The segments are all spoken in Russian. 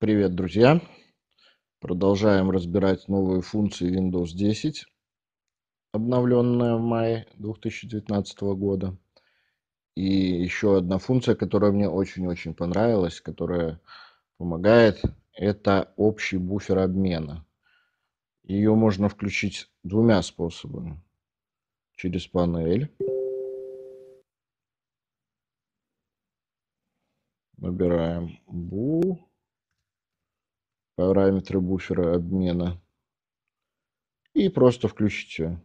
Привет, друзья! Продолжаем разбирать новые функции Windows 10, обновленная в мае 2019 года. И еще одна функция, которая мне очень-очень понравилась, которая помогает, это общий буфер обмена. Ее можно включить двумя способами. Через панель. Набираем bu параметры буфера обмена и просто включите.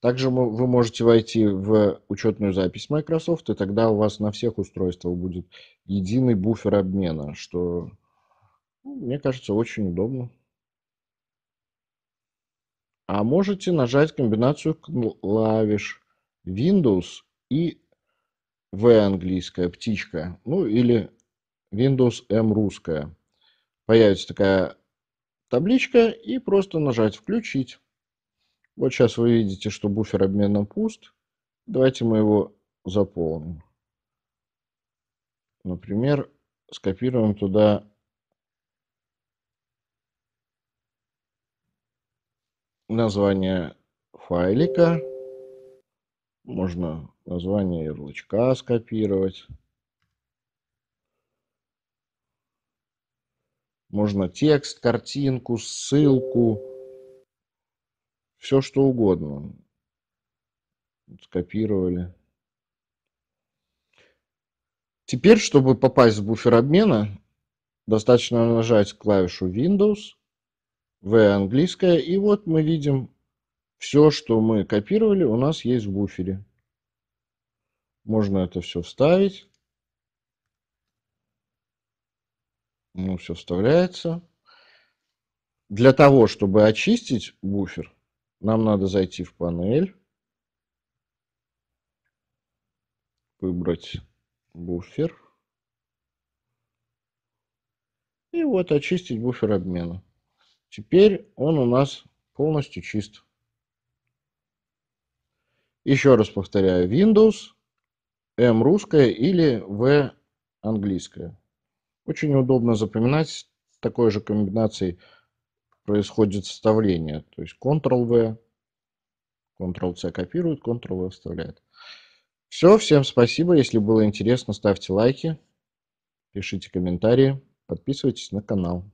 Также вы можете войти в учетную запись Microsoft, и тогда у вас на всех устройствах будет единый буфер обмена, что, ну, мне кажется, очень удобно. А можете нажать комбинацию ну, клавиш Windows и V английская, птичка, ну или Windows M русская появится такая табличка и просто нажать «Включить». Вот сейчас вы видите, что буфер обмена пуст. Давайте мы его заполним. Например, скопируем туда название файлика. Можно название ярлычка скопировать. Можно текст, картинку, ссылку, все что угодно. Скопировали. Теперь, чтобы попасть в буфер обмена, достаточно нажать клавишу Windows, V английская, и вот мы видим все, что мы копировали, у нас есть в буфере. Можно это все вставить. Ну, все вставляется. Для того, чтобы очистить буфер, нам надо зайти в панель, выбрать буфер. И вот очистить буфер обмена. Теперь он у нас полностью чист. Еще раз повторяю, Windows, M русская или V английская. Очень удобно запоминать. С такой же комбинацией происходит вставление. То есть Ctrl-V, Ctrl-C копирует, Ctrl-V вставляет. Все, всем спасибо. Если было интересно, ставьте лайки, пишите комментарии, подписывайтесь на канал.